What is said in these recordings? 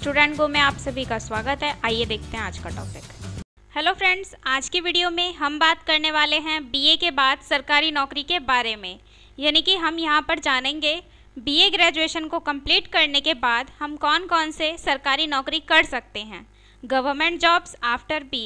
student go में आप सभी का स्वागत है आइए देखते हैं आज का टॉपिक हेलो फ्रेंड्स आज की वीडियो में हम बात करने वाले हैं बीए के बाद सरकारी नौकरी के बारे में यानी कि हम यहाँ पर जानेंगे बीए ग्रेजुएशन को कंप्लीट करने के बाद हम कौन कौन से सरकारी नौकरी कर सकते हैं गवर्नमेंट जॉब्स आफ्टर बी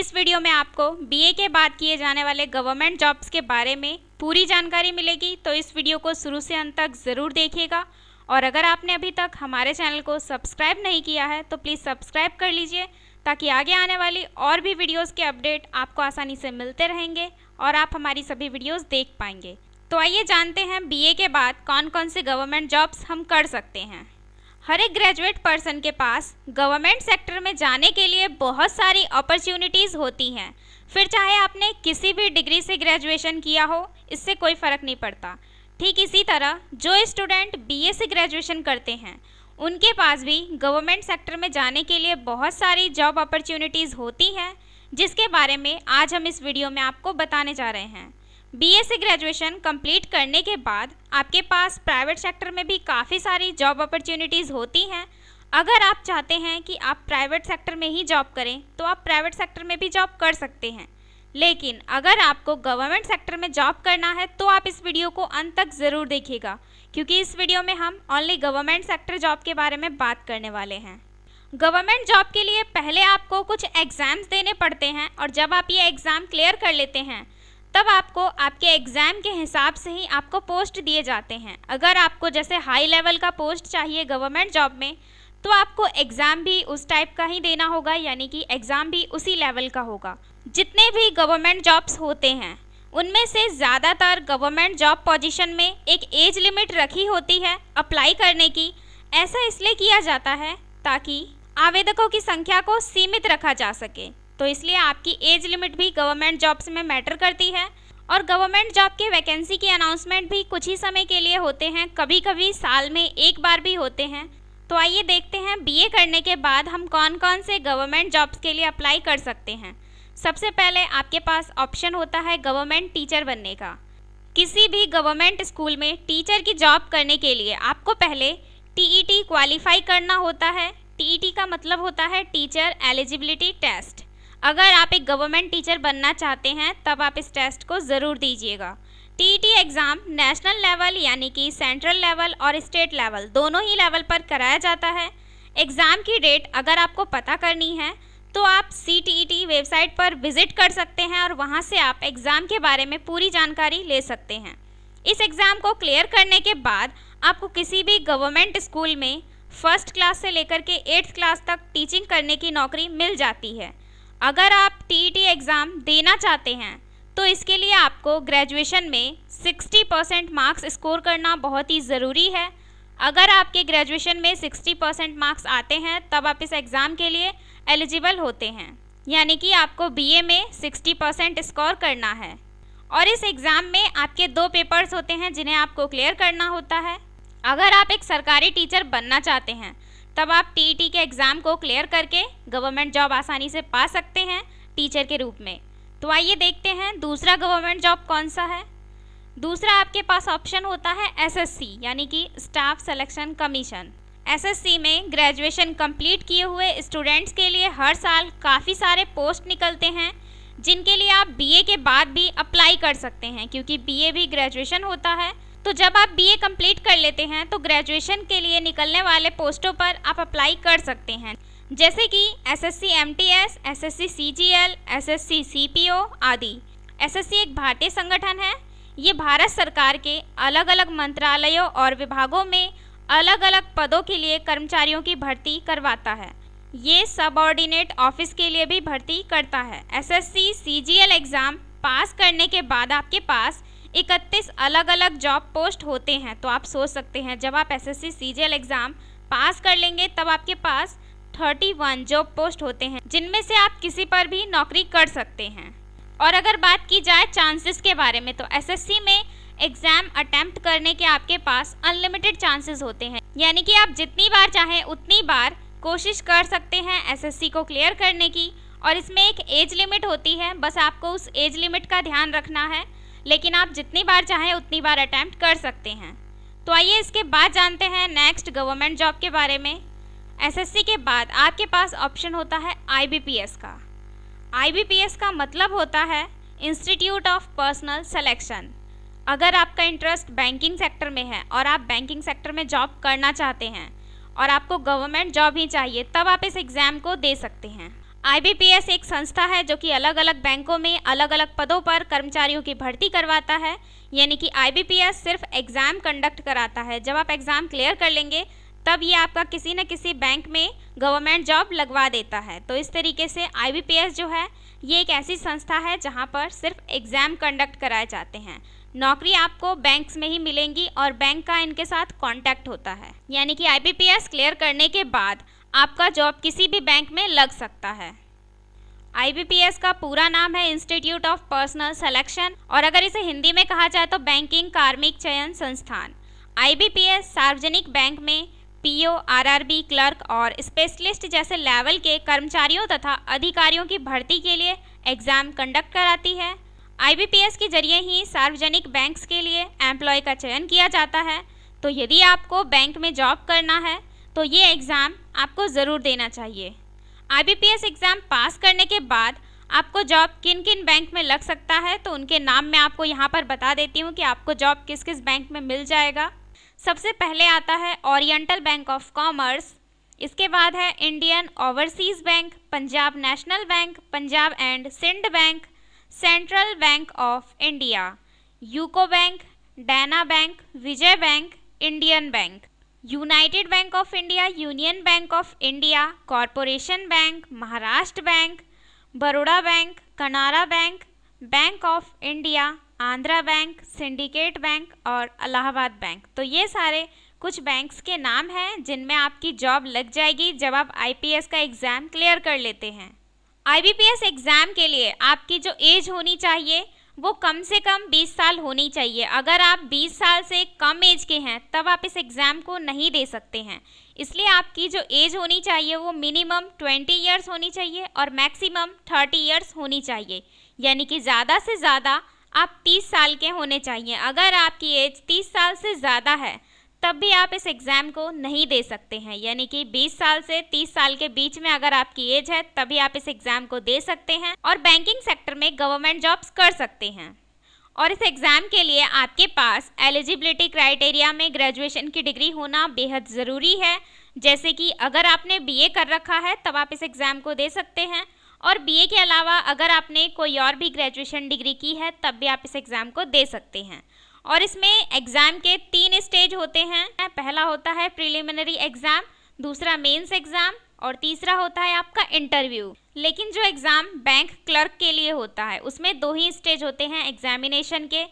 इस वीडियो में आपको बी के बाद किए जाने वाले गवर्नमेंट जॉब्स के बारे में पूरी जानकारी मिलेगी तो इस वीडियो को शुरू से अंत तक ज़रूर देखिएगा और अगर आपने अभी तक हमारे चैनल को सब्सक्राइब नहीं किया है तो प्लीज़ सब्सक्राइब कर लीजिए ताकि आगे आने वाली और भी वीडियोस के अपडेट आपको आसानी से मिलते रहेंगे और आप हमारी सभी वीडियोस देख पाएंगे तो आइए जानते हैं बीए के बाद कौन कौन से गवर्नमेंट जॉब्स हम कर सकते हैं हर एक ग्रेजुएट पर्सन के पास गवर्नमेंट सेक्टर में जाने के लिए बहुत सारी अपॉर्चुनिटीज़ होती हैं फिर चाहे आपने किसी भी डिग्री से ग्रेजुएशन किया हो इससे कोई फ़र्क नहीं पड़ता ठीक इसी तरह जो स्टूडेंट बीए से ग्रेजुएशन करते हैं उनके पास भी गवर्नमेंट सेक्टर में जाने के लिए बहुत सारी जॉब अपॉर्चुनिटीज़ होती हैं जिसके बारे में आज हम इस वीडियो में आपको बताने जा रहे हैं बीए से ग्रेजुएशन कंप्लीट करने के बाद आपके पास प्राइवेट सेक्टर में भी काफ़ी सारी जॉब अपॉर्चुनिटीज़ होती हैं अगर आप चाहते हैं कि आप प्राइवेट सेक्टर में ही जॉब करें तो आप प्राइवेट सेक्टर में भी जॉब कर सकते हैं लेकिन अगर आपको गवर्नमेंट सेक्टर में जॉब करना है तो आप इस वीडियो को अंत तक ज़रूर देखिएगा क्योंकि इस वीडियो में हम ओनली गवर्नमेंट सेक्टर जॉब के बारे में बात करने वाले हैं गवर्नमेंट जॉब के लिए पहले आपको कुछ एग्ज़ाम्स देने पड़ते हैं और जब आप ये एग्ज़ाम क्लियर कर लेते हैं तब आपको आपके एग्ज़ाम के हिसाब से ही आपको पोस्ट दिए जाते हैं अगर आपको जैसे हाई लेवल का पोस्ट चाहिए गवर्नमेंट जॉब में तो आपको एग्ज़ाम भी उस टाइप का ही देना होगा यानी कि एग्ज़ाम भी उसी लेवल का होगा जितने भी गवर्नमेंट जॉब्स होते हैं उनमें से ज़्यादातर गवर्नमेंट जॉब पोजीशन में एक एज लिमिट रखी होती है अप्लाई करने की ऐसा इसलिए किया जाता है ताकि आवेदकों की संख्या को सीमित रखा जा सके तो इसलिए आपकी एज लिमिट भी गवर्नमेंट जॉब्स में मैटर करती है और गवर्नमेंट जॉब के वैकेंसी के अनाउंसमेंट भी कुछ ही समय के लिए होते हैं कभी कभी साल में एक बार भी होते हैं तो आइए देखते हैं बीए करने के बाद हम कौन कौन से गवर्नमेंट जॉब्स के लिए अप्लाई कर सकते हैं सबसे पहले आपके पास ऑप्शन होता है गवर्नमेंट टीचर बनने का किसी भी गवर्नमेंट स्कूल में टीचर की जॉब करने के लिए आपको पहले टीईटी क्वालिफाई e करना होता है टीईटी e का मतलब होता है टीचर एलिजिबिलिटी टेस्ट अगर आप एक गवर्नमेंट टीचर बनना चाहते हैं तब आप इस टेस्ट को ज़रूर दीजिएगा टीईटी एग्ज़ाम नेशनल लेवल यानी कि सेंट्रल लेवल और स्टेट लेवल दोनों ही लेवल पर कराया जाता है एग्ज़ाम की डेट अगर आपको पता करनी है तो आप सी e वेबसाइट पर विजिट कर सकते हैं और वहाँ से आप एग्ज़ाम के बारे में पूरी जानकारी ले सकते हैं इस एग्ज़ाम को क्लियर करने के बाद आपको किसी भी गवर्नमेंट स्कूल में फर्स्ट क्लास से लेकर के एट्थ क्लास तक टीचिंग करने की नौकरी मिल जाती है अगर आप टी e एग्ज़ाम देना चाहते हैं तो इसके लिए आपको ग्रेजुएशन में 60 परसेंट मार्क्स स्कोर करना बहुत ही ज़रूरी है अगर आपके ग्रेजुएशन में 60 परसेंट मार्क्स आते हैं तब आप इस एग्ज़ाम के लिए एलिजिबल होते हैं यानी कि आपको बीए में 60 परसेंट स्कोर करना है और इस एग्ज़ाम में आपके दो पेपर्स होते हैं जिन्हें आपको क्लियर करना होता है अगर आप एक सरकारी टीचर बनना चाहते हैं तब आप टी e के एग्ज़ाम को क्लियर करके गवर्नमेंट जॉब आसानी से पा सकते हैं टीचर के रूप में तो आइए देखते हैं दूसरा गवर्नमेंट जॉब कौन सा है दूसरा आपके पास ऑप्शन होता है एसएससी यानी कि स्टाफ सिलेक्शन कमीशन एसएससी में ग्रेजुएशन कंप्लीट किए हुए स्टूडेंट्स के लिए हर साल काफ़ी सारे पोस्ट निकलते हैं जिनके लिए आप बीए के बाद भी अप्लाई कर सकते हैं क्योंकि बीए भी ग्रेजुएशन होता है तो जब आप बीए कंप्लीट कर लेते हैं तो ग्रेजुएशन के लिए निकलने वाले पोस्टों पर आप अप्लाई कर सकते हैं जैसे कि S S C M T S S S C C G L S S C C P O आदि एस एस सी एक भारतीय संगठन है ये भारत सरकार के अलग अलग मंत्रालयों और विभागों में अलग अलग पदों के लिए कर्मचारियों की भर्ती करवाता है ये सबऑर्डिनेट ऑफिस के लिए भी भर्ती करता है एसएससी सीजीएल एग्ज़ाम पास करने के बाद आपके पास 31 अलग अलग जॉब पोस्ट होते हैं तो आप सोच सकते हैं जब आप एसएससी सीजीएल एग्ज़ाम पास कर लेंगे तब आपके पास 31 जॉब पोस्ट होते हैं जिनमें से आप किसी पर भी नौकरी कर सकते हैं और अगर बात की जाए चांसेस के बारे में तो एसएससी में एग्ज़ाम अटैम्प्ट करने के आपके पास अनलिमिटेड चांसेस होते हैं यानी कि आप जितनी बार चाहें उतनी बार कोशिश कर सकते हैं एसएससी को क्लियर करने की और इसमें एक एज लिमिट होती है बस आपको उस एज लिमिट का ध्यान रखना है लेकिन आप जितनी बार चाहें उतनी बार अटैम्प्ट कर सकते हैं तो आइए इसके बाद जानते हैं नेक्स्ट गवर्नमेंट जॉब के बारे में एसएससी के बाद आपके पास ऑप्शन होता है आईबीपीएस का आईबीपीएस का मतलब होता है इंस्टीट्यूट ऑफ पर्सनल सेलेक्शन अगर आपका इंटरेस्ट बैंकिंग सेक्टर में है और आप बैंकिंग सेक्टर में जॉब करना चाहते हैं और आपको गवर्नमेंट जॉब ही चाहिए तब आप इस एग्ज़ाम को दे सकते हैं आई एक संस्था है जो कि अलग अलग बैंकों में अलग अलग पदों पर कर्मचारियों की भर्ती करवाता है यानी कि आई सिर्फ एग्ज़ाम कंडक्ट कराता है जब आप एग्ज़ाम क्लियर कर लेंगे तब ये आपका किसी न किसी बैंक में गवर्नमेंट जॉब लगवा देता है तो इस तरीके से एस जो है ये एक ऐसी संस्था है जहाँ पर सिर्फ एग्ज़ाम कंडक्ट कराए जाते हैं नौकरी आपको बैंक्स में ही मिलेंगी और बैंक का इनके साथ कांटेक्ट होता है यानी कि एस क्लियर करने के बाद आपका जॉब किसी भी बैंक में लग सकता है एस का पूरा नाम है इंस्टीट्यूट ऑफ पर्सनल सेलेक्शन और अगर इसे हिंदी में कहा जाए तो बैंकिंग कार्मिक चयन संस्थान एस सार्वजनिक बैंक में पीओ, आरआरबी, क्लर्क और स्पेशलिस्ट जैसे लेवल के कर्मचारियों तथा अधिकारियों की भर्ती के लिए एग्ज़ाम कंडक्ट कराती है आईबीपीएस के जरिए ही सार्वजनिक बैंक्स के लिए एम्प्लॉय का चयन किया जाता है तो यदि आपको बैंक में जॉब करना है तो ये एग्ज़ाम आपको ज़रूर देना चाहिए आई एग्ज़ाम पास करने के बाद आपको जॉब किन किन बैंक में लग सकता है तो उनके नाम मैं आपको यहाँ पर बता देती हूँ कि आपको जॉब किस किस बैंक में मिल जाएगा सबसे पहले आता है ओरिएंटल बैंक ऑफ कॉमर्स इसके बाद है Indian Overseas Bank Punjab National Bank Punjab and Sind Bank Central Bank of India UCO Bank Dena Bank Vijaya Bank Indian Bank United Bank of India Union Bank of India Corporation Bank Maharashtra Bank Baroda Bank Canara Bank Bank of India Andhra Bank Syndicate Bank और Allahabad bank तो ये सारे कुछ banks के नाम हैं जिनमें आपकी जॉब लग जाएगी जब आप आईपीएस का एग्ज़ाम क्लियर कर लेते हैं आईबीपीएस एग्ज़ाम के लिए आपकी जो एज होनी चाहिए वो कम से कम 20 साल होनी चाहिए अगर आप 20 साल से कम एज के हैं तब आप इस एग्ज़ाम को नहीं दे सकते हैं इसलिए आपकी जो एज होनी चाहिए वो मिनिमम 20 इयर्स होनी चाहिए और मैक्सिमम 30 इयर्स होनी चाहिए यानी कि ज़्यादा से ज़्यादा आप 30 साल के होने चाहिए अगर आपकी एज 30 साल से ज़्यादा है तब भी आप इस एग्ज़ाम को नहीं दे सकते हैं यानी कि 20 साल से 30 साल के बीच में अगर आपकी एज है तभी आप इस एग्ज़ाम को दे सकते हैं और बैंकिंग सेक्टर में गवर्नमेंट जॉब्स कर सकते हैं और इस एग्ज़ाम के लिए आपके पास एलिजिबिलिटी क्राइटेरिया में ग्रेजुएशन की डिग्री होना बेहद ज़रूरी है जैसे कि अगर आपने बीए कर रखा है तब आप इस एग्ज़ाम को दे सकते हैं और बीए के अलावा अगर आपने कोई और भी ग्रेजुएशन डिग्री की है तब भी आप इस एग्ज़ाम को दे सकते हैं और इसमें एग्ज़ाम के तीन स्टेज होते हैं पहला होता है प्रिलिमिनरी एग्ज़ाम दूसरा मेंस एग्ज़ाम और तीसरा होता है आपका इंटरव्यू लेकिन जो एग्ज़ाम बैंक क्लर्क के लिए होता है उसमें दो ही स्टेज होते हैं एग्जामिनेशन के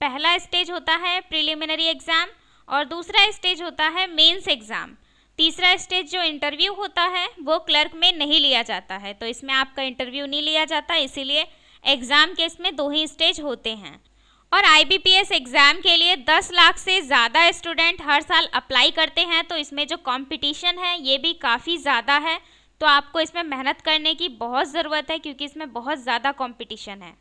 पहला स्टेज होता है प्रिलिमिनरी एग्ज़ाम और दूसरा स्टेज होता है मेंस एग्ज़ाम तीसरा स्टेज जो इंटरव्यू होता है वो क्लर्क में नहीं लिया जाता है तो इसमें आपका इंटरव्यू नहीं लिया जाता इसीलिए एग्ज़ाम के इसमें दो ही स्टेज होते हैं और आईबीपीएस एग्ज़ाम के लिए 10 लाख से ज़्यादा स्टूडेंट हर साल अप्लाई करते हैं तो इसमें जो कंपटीशन है ये भी काफ़ी ज़्यादा है तो आपको इसमें मेहनत करने की बहुत ज़रूरत है क्योंकि इसमें बहुत ज़्यादा कंपटीशन है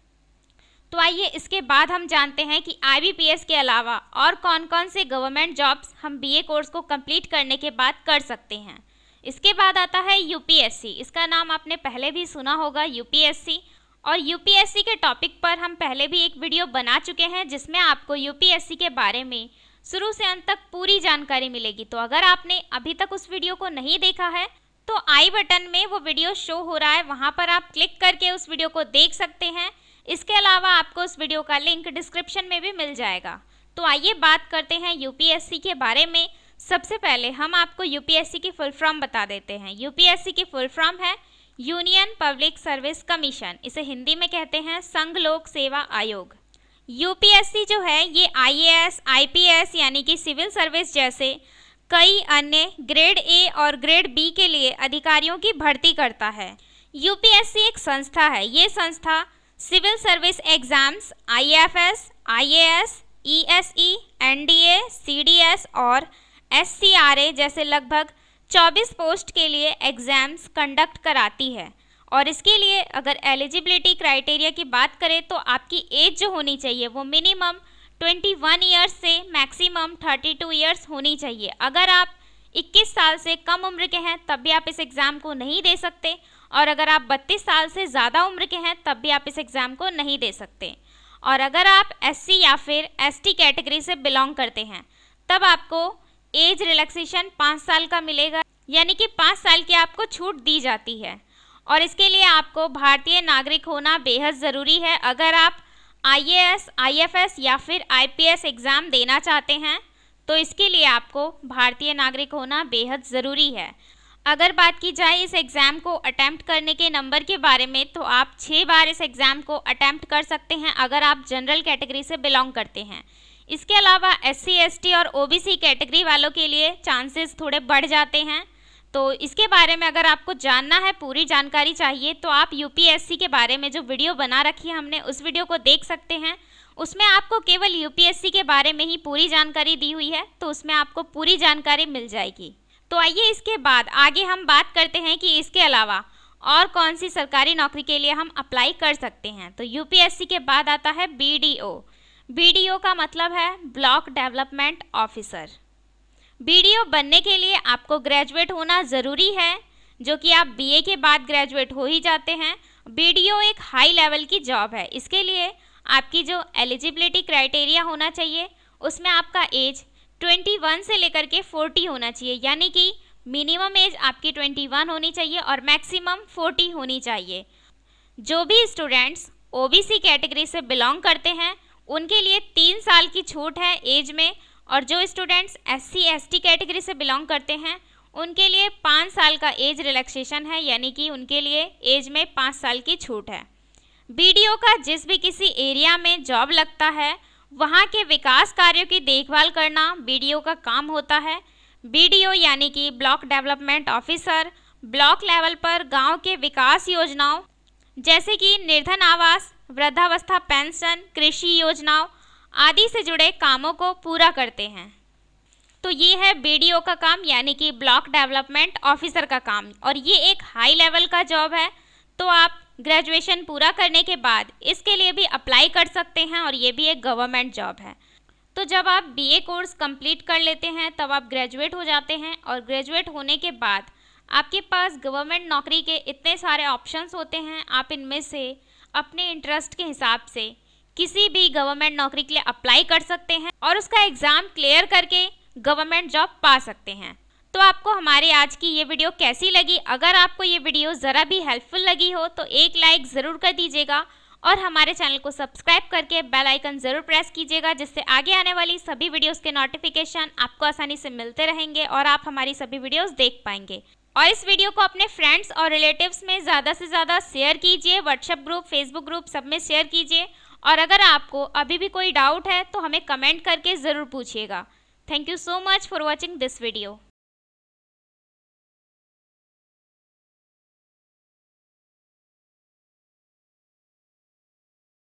तो आइए इसके बाद हम जानते हैं कि आईबीपीएस के अलावा और कौन कौन से गवर्नमेंट जॉब्स हम बीए कोर्स को कंप्लीट करने के बाद कर सकते हैं इसके बाद आता है यूपीएससी इसका नाम आपने पहले भी सुना होगा यूपीएससी और यूपीएससी के टॉपिक पर हम पहले भी एक वीडियो बना चुके हैं जिसमें आपको यूपीएससी के बारे में शुरू से अंत तक पूरी जानकारी मिलेगी तो अगर आपने अभी तक उस वीडियो को नहीं देखा है तो आई बटन में वो वीडियो शो हो रहा है वहाँ पर आप क्लिक करके उस वीडियो को देख सकते हैं इसके अलावा आपको उस वीडियो का लिंक डिस्क्रिप्शन में भी मिल जाएगा तो आइए बात करते हैं यूपीएससी के बारे में सबसे पहले हम आपको यूपीएससी की फुल फॉर्म बता देते हैं यूपीएससी की फुल फॉर्म है यूनियन पब्लिक सर्विस कमीशन इसे हिंदी में कहते हैं संघ लोक सेवा आयोग यूपीएससी जो है ये आईएएस आईपीएस यानी कि सिविल सर्विस जैसे कई अन्य ग्रेड ए और ग्रेड बी के लिए अधिकारियों की भर्ती करता है यूपीएससी एक संस्था है ये संस्था civil service exams IFS, IAS, ESE NDA CDS और एससीआरए जैसे लगभग 24 पोस्ट के लिए एग्ज़ाम्स कंडक्ट कराती है और इसके लिए अगर एलिजिबिलिटी क्राइटेरिया की बात करें तो आपकी एज जो होनी चाहिए वो मिनिमम 21 ईयर्स से मैक्सिमम 32 ईयर्स होनी चाहिए अगर आप 21 साल से कम उम्र के हैं तब भी आप इस एग्ज़ाम को नहीं दे सकते और अगर आप 32 साल से ज़्यादा उम्र के हैं तब भी आप इस एग्ज़ाम को नहीं दे सकते और अगर आप एस या फिर एस कैटेगरी से बिलोंग करते हैं तब आपको एज रिलैक्सेशन पाँच साल का मिलेगा यानी कि पाँच साल की आपको छूट दी जाती है और इसके लिए आपको भारतीय नागरिक होना बेहद ज़रूरी है अगर आप I A S I F S या फिर आई पी एस एग्ज़ाम देना चाहते हैं तो इसके लिए आपको भारतीय नागरिक होना बेहद ज़रूरी है अगर बात की जाए इस एग्ज़ाम को अटैम्प्ट करने के नंबर के बारे में तो आप छः बार इस एग्ज़ाम को अटैम्प्ट कर सकते हैं अगर आप जनरल कैटेगरी से बिलोंग करते हैं इसके अलावा एस सी और ओ कैटेगरी वालों के लिए चांसेस थोड़े बढ़ जाते हैं तो इसके बारे में अगर आपको जानना है पूरी जानकारी चाहिए तो आप यूपीएससी के बारे में जो वीडियो बना रखी है हमने उस वीडियो को देख सकते हैं उसमें आपको केवल यूपीएससी के बारे में ही पूरी जानकारी दी हुई है तो उसमें आपको पूरी जानकारी मिल जाएगी तो आइए इसके बाद आगे हम बात करते हैं कि इसके अलावा और कौन सी सरकारी नौकरी के लिए हम अप्लाई कर सकते हैं तो यू के बाद आता है बी डी का मतलब है ब्लॉक डेवलपमेंट ऑफिसर बी बनने के लिए आपको ग्रेजुएट होना ज़रूरी है जो कि आप बीए के बाद ग्रेजुएट हो ही जाते हैं बी एक हाई लेवल की जॉब है इसके लिए आपकी जो एलिजिबिलिटी क्राइटेरिया होना चाहिए उसमें आपका एज 21 से लेकर के 40 होना चाहिए यानी कि मिनिमम एज आपकी 21 होनी चाहिए और मैक्सिमम 40 होनी चाहिए जो भी स्टूडेंट्स ओबीसी कैटेगरी से बिलोंग करते हैं उनके लिए तीन साल की छूट है एज में और जो स्टूडेंट्स एस सी कैटेगरी से बिलोंग करते हैं उनके लिए पाँच साल का एज रिलैक्सेशन है यानी कि उनके लिए एज में पाँच साल की छूट है बी का जिस भी किसी एरिया में जॉब लगता है वहाँ के विकास कार्यों की देखभाल करना बी का काम होता है बी यानी कि block development officer block level पर गांव के विकास योजनाओं जैसे कि निर्धन आवास वृद्धावस्था पेंशन कृषि योजनाओं आदि से जुड़े कामों को पूरा करते हैं तो ये है बी का काम यानी कि ब्लॉक डेवलपमेंट ऑफिसर का काम और ये एक हाई लेवल का जॉब है तो आप ग्रेजुएशन पूरा करने के बाद इसके लिए भी अप्लाई कर सकते हैं और ये भी एक गवर्नमेंट जॉब है तो जब आप बीए कोर्स कंप्लीट कर लेते हैं तब आप ग्रेजुएट हो जाते हैं और ग्रेजुएट होने के बाद आपके पास गवर्नमेंट नौकरी के इतने सारे ऑप्शंस होते हैं आप इनमें से अपने इंटरेस्ट के हिसाब से किसी भी गवर्नमेंट नौकरी के लिए अप्लाई कर सकते हैं और उसका एग्ज़ाम क्लियर करके गवर्नमेंट जॉब पा सकते हैं तो आपको हमारी आज की ये वीडियो कैसी लगी अगर आपको ये वीडियो ज़रा भी हेल्पफुल लगी हो तो एक लाइक ज़रूर कर दीजिएगा और हमारे चैनल को सब्सक्राइब करके बेल आइकन ज़रूर प्रेस कीजिएगा जिससे आगे आने वाली सभी वीडियोस के नोटिफिकेशन आपको आसानी से मिलते रहेंगे और आप हमारी सभी वीडियोस देख पाएंगे और इस वीडियो को अपने फ्रेंड्स और रिलेटिव्स में ज़्यादा से ज़्यादा शेयर कीजिए व्हाट्सएप ग्रुप फेसबुक ग्रुप सब में शेयर कीजिए और अगर आपको अभी भी कोई डाउट है तो हमें कमेंट करके ज़रूर पूछिएगा thank you so much for watching this video